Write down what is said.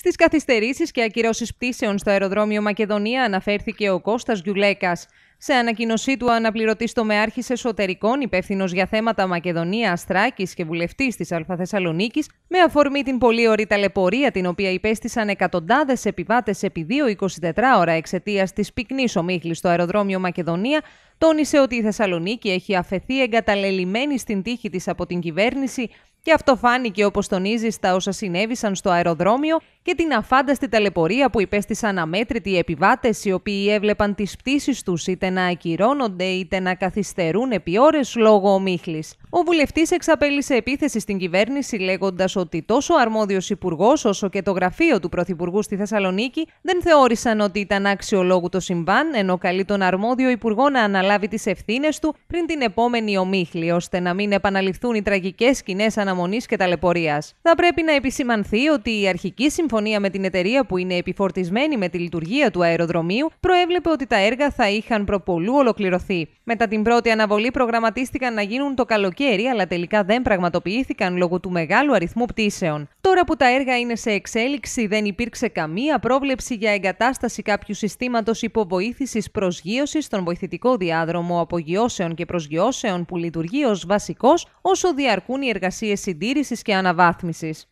Στις καθυστερήσεις και ακυρώσεις πτήσεων στο αεροδρόμιο Μακεδονία αναφέρθηκε ο Κώστας Γιουλέκας. Σε ανακοίνωσή του, ο αναπληρωτής τομεάρχης εσωτερικών, υπεύθυνος για θέματα Μακεδονία, Αστράκης και βουλευτής της Θεσσαλονίκης, με αφορμή την πολύ ωραία ταλαιπωρία την οποία υπέστησαν εκατοντάδες επιβάτες επί 2-24 ώρα εξαιτίας της πυκνής ομίχλης στο αεροδρόμιο Μακεδονία, τόνισε ότι η Θεσσαλονίκη έχει αφαιθεί εγκαταλελειμμένη στην τύχη της από την κυβέρνηση και αυτό φάνηκε όπως τονίζει στα όσα συνέβησαν στο αεροδρόμιο και την αφάνταστη ταλαιπωρία που υπέστησαν αμέτρητοι επιβάτες οι οποίοι έβλεπαν τις πτήσεις τους είτε να ακυρώνονται είτε να καθυστερούν επί ώρες λόγω ομίχλης. Ο βουλευτής εξαπέλυσε επίθεση στην κυβέρνηση λέγοντας ότι τόσο ο αρμόδιος υπουργός όσο και το γραφείο του Πρωθυπουργού στη Θεσσαλονίκη δεν θεώρησαν ότι ήταν άξιολόγου το συμβάν, ενώ καλεί τον αρμόδιο υπουργό να αναλάβει τις ευθύνες του πριν την επόμενη ομίχλη, ώστε να μην επαναληφθούν οι τραγικές σκηνές αναμονής και ταλαιπωρίας. Θα πρέπει να επισημανθεί ότι η αρχική συμφωνία με την εταιρεία που είναι επιφορτισμένη με τη λειτουργία του αεροδρομίου προέβλεπε ότι τα έργα θα είχαν προπολού ολοκληρωθεί. Μετά την πρώτη αναβολή προγραμματίστηκαν να γίνουν το καλοκαίρι καλοκαίρι, αλλά τελικά δεν πραγματοποιήθηκαν λόγω του μεγάλου αριθμού πτήσεων. Τώρα που τα έργα είναι σε εξέλιξη, δεν υπήρξε καμία πρόβλεψη για εγκατάσταση κάποιου συστήματος υποβοήθησης προσγείωσης στον βοηθητικό διάδρομο απογειώσεων και προσγειώσεων που λειτουργεί ως βασικός όσο διαρκούν οι εργασίες συντήρησης και αναβάθμισης.